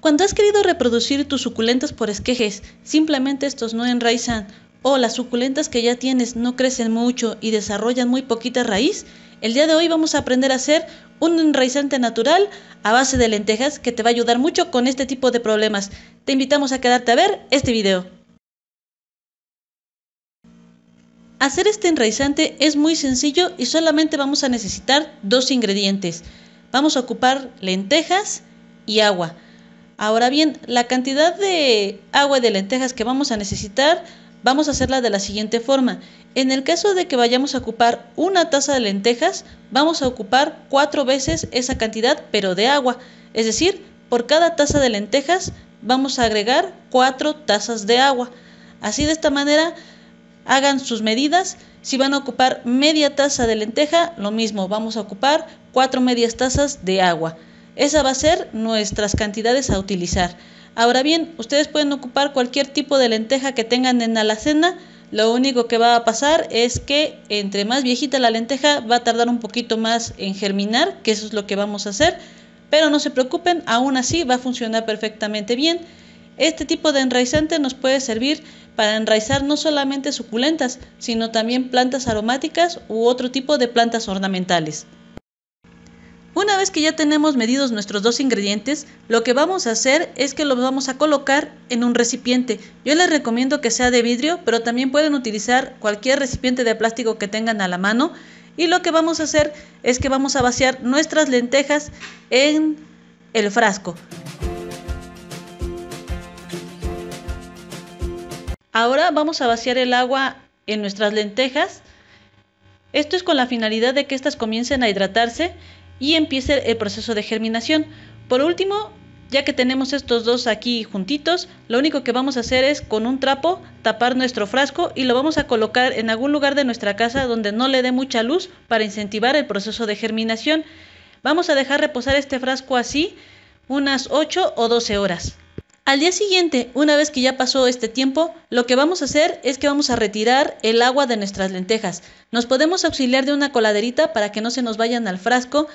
Cuando has querido reproducir tus suculentas por esquejes, simplemente estos no enraizan, o las suculentas que ya tienes no crecen mucho y desarrollan muy poquita raíz, el día de hoy vamos a aprender a hacer un enraizante natural a base de lentejas que te va a ayudar mucho con este tipo de problemas. Te invitamos a quedarte a ver este video. Hacer este enraizante es muy sencillo y solamente vamos a necesitar dos ingredientes. Vamos a ocupar lentejas y agua. Ahora bien, la cantidad de agua de lentejas que vamos a necesitar vamos a hacerla de la siguiente forma. En el caso de que vayamos a ocupar una taza de lentejas, vamos a ocupar cuatro veces esa cantidad, pero de agua. Es decir, por cada taza de lentejas vamos a agregar cuatro tazas de agua. Así de esta manera hagan sus medidas. Si van a ocupar media taza de lenteja, lo mismo, vamos a ocupar cuatro medias tazas de agua. Esa va a ser nuestras cantidades a utilizar. Ahora bien, ustedes pueden ocupar cualquier tipo de lenteja que tengan en alacena. Lo único que va a pasar es que entre más viejita la lenteja va a tardar un poquito más en germinar, que eso es lo que vamos a hacer. Pero no se preocupen, aún así va a funcionar perfectamente bien. Este tipo de enraizante nos puede servir para enraizar no solamente suculentas, sino también plantas aromáticas u otro tipo de plantas ornamentales. Una vez que ya tenemos medidos nuestros dos ingredientes, lo que vamos a hacer es que los vamos a colocar en un recipiente. Yo les recomiendo que sea de vidrio, pero también pueden utilizar cualquier recipiente de plástico que tengan a la mano. Y lo que vamos a hacer es que vamos a vaciar nuestras lentejas en el frasco. Ahora vamos a vaciar el agua en nuestras lentejas. Esto es con la finalidad de que éstas comiencen a hidratarse y empiece el proceso de germinación. Por último, ya que tenemos estos dos aquí juntitos, lo único que vamos a hacer es con un trapo tapar nuestro frasco y lo vamos a colocar en algún lugar de nuestra casa donde no le dé mucha luz para incentivar el proceso de germinación. Vamos a dejar reposar este frasco así unas 8 o 12 horas. Al día siguiente, una vez que ya pasó este tiempo, lo que vamos a hacer es que vamos a retirar el agua de nuestras lentejas. Nos podemos auxiliar de una coladerita para que no se nos vayan al frasco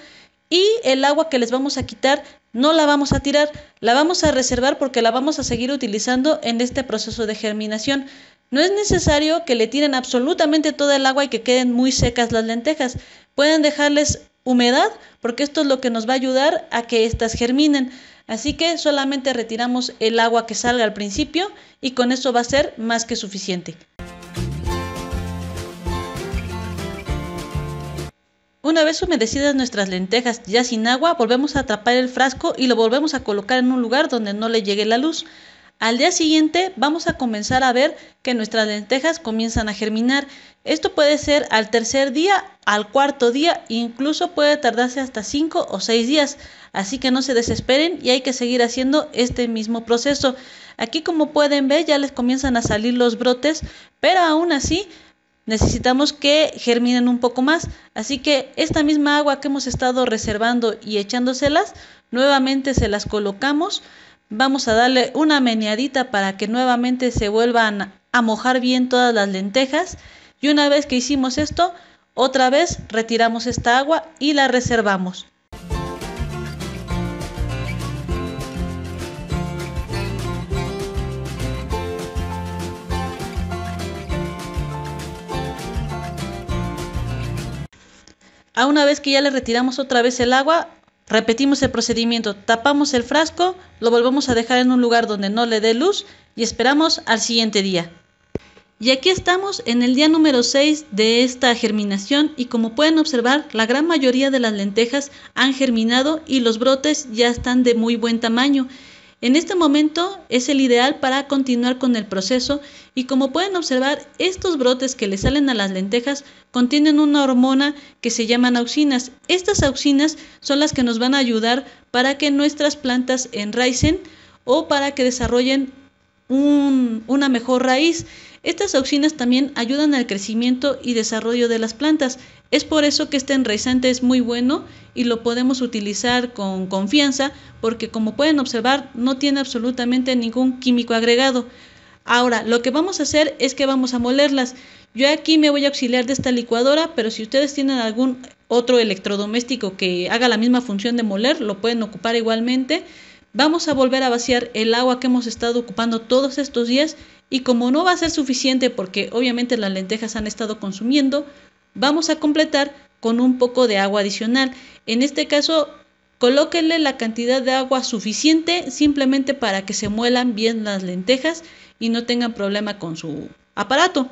y el agua que les vamos a quitar no la vamos a tirar, la vamos a reservar porque la vamos a seguir utilizando en este proceso de germinación. No es necesario que le tiren absolutamente toda el agua y que queden muy secas las lentejas. Pueden dejarles humedad, porque esto es lo que nos va a ayudar a que éstas germinen. Así que solamente retiramos el agua que salga al principio y con eso va a ser más que suficiente. Una vez humedecidas nuestras lentejas ya sin agua, volvemos a atrapar el frasco y lo volvemos a colocar en un lugar donde no le llegue la luz. Al día siguiente vamos a comenzar a ver que nuestras lentejas comienzan a germinar. Esto puede ser al tercer día, al cuarto día, incluso puede tardarse hasta 5 o 6 días. Así que no se desesperen y hay que seguir haciendo este mismo proceso. Aquí como pueden ver ya les comienzan a salir los brotes, pero aún así necesitamos que germinen un poco más. Así que esta misma agua que hemos estado reservando y echándoselas, nuevamente se las colocamos Vamos a darle una meneadita para que nuevamente se vuelvan a mojar bien todas las lentejas. Y una vez que hicimos esto, otra vez retiramos esta agua y la reservamos. A una vez que ya le retiramos otra vez el agua, Repetimos el procedimiento, tapamos el frasco, lo volvemos a dejar en un lugar donde no le dé luz y esperamos al siguiente día. Y aquí estamos en el día número 6 de esta germinación y como pueden observar la gran mayoría de las lentejas han germinado y los brotes ya están de muy buen tamaño. En este momento es el ideal para continuar con el proceso y como pueden observar, estos brotes que le salen a las lentejas contienen una hormona que se llaman auxinas. Estas auxinas son las que nos van a ayudar para que nuestras plantas enraicen o para que desarrollen una mejor raíz. Estas auxinas también ayudan al crecimiento y desarrollo de las plantas. Es por eso que este enraizante es muy bueno y lo podemos utilizar con confianza porque como pueden observar no tiene absolutamente ningún químico agregado. Ahora, lo que vamos a hacer es que vamos a molerlas. Yo aquí me voy a auxiliar de esta licuadora, pero si ustedes tienen algún otro electrodoméstico que haga la misma función de moler, lo pueden ocupar igualmente. Vamos a volver a vaciar el agua que hemos estado ocupando todos estos días y como no va a ser suficiente porque obviamente las lentejas han estado consumiendo, vamos a completar con un poco de agua adicional. En este caso, colóquenle la cantidad de agua suficiente simplemente para que se muelan bien las lentejas y no tengan problema con su aparato.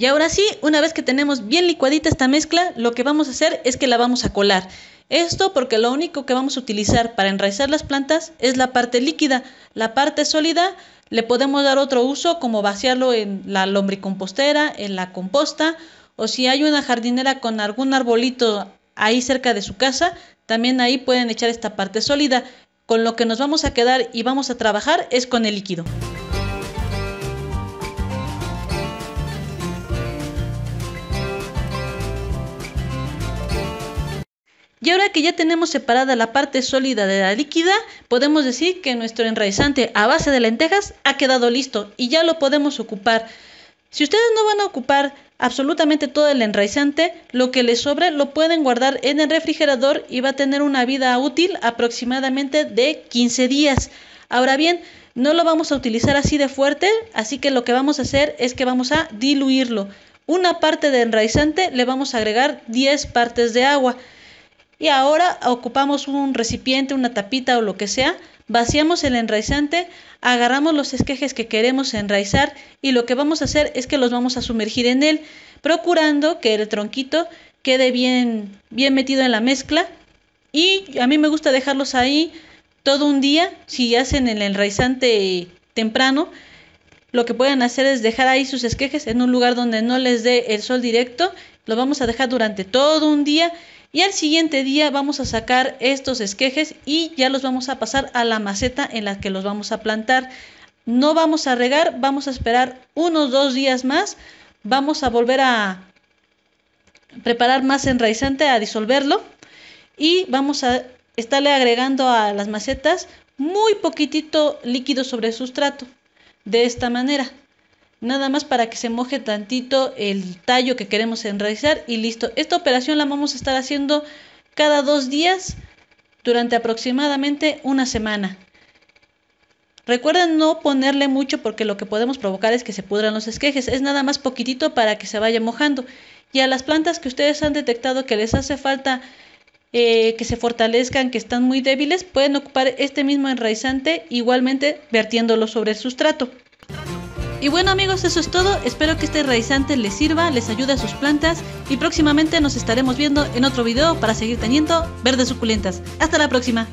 Y ahora sí, una vez que tenemos bien licuadita esta mezcla, lo que vamos a hacer es que la vamos a colar. Esto porque lo único que vamos a utilizar para enraizar las plantas es la parte líquida. La parte sólida le podemos dar otro uso como vaciarlo en la lombricompostera, en la composta o si hay una jardinera con algún arbolito ahí cerca de su casa, también ahí pueden echar esta parte sólida. Con lo que nos vamos a quedar y vamos a trabajar es con el líquido. Y ahora que ya tenemos separada la parte sólida de la líquida, podemos decir que nuestro enraizante a base de lentejas ha quedado listo y ya lo podemos ocupar. Si ustedes no van a ocupar absolutamente todo el enraizante, lo que les sobre lo pueden guardar en el refrigerador y va a tener una vida útil aproximadamente de 15 días. Ahora bien, no lo vamos a utilizar así de fuerte, así que lo que vamos a hacer es que vamos a diluirlo. Una parte de enraizante le vamos a agregar 10 partes de agua. Y ahora ocupamos un recipiente, una tapita o lo que sea, vaciamos el enraizante, agarramos los esquejes que queremos enraizar y lo que vamos a hacer es que los vamos a sumergir en él, procurando que el tronquito quede bien, bien metido en la mezcla. Y a mí me gusta dejarlos ahí todo un día, si hacen el enraizante temprano, lo que pueden hacer es dejar ahí sus esquejes en un lugar donde no les dé el sol directo. Lo vamos a dejar durante todo un día y al siguiente día vamos a sacar estos esquejes y ya los vamos a pasar a la maceta en la que los vamos a plantar. No vamos a regar, vamos a esperar unos dos días más. Vamos a volver a preparar más enraizante, a disolverlo. Y vamos a estarle agregando a las macetas muy poquitito líquido sobre sustrato. De esta manera nada más para que se moje tantito el tallo que queremos enraizar y listo. Esta operación la vamos a estar haciendo cada dos días durante aproximadamente una semana. Recuerden no ponerle mucho porque lo que podemos provocar es que se pudran los esquejes. Es nada más poquitito para que se vaya mojando. Y a las plantas que ustedes han detectado que les hace falta eh, que se fortalezcan, que están muy débiles, pueden ocupar este mismo enraizante igualmente vertiéndolo sobre el sustrato. Y bueno amigos, eso es todo. Espero que este raizante les sirva, les ayude a sus plantas y próximamente nos estaremos viendo en otro video para seguir teniendo verdes suculentas. Hasta la próxima.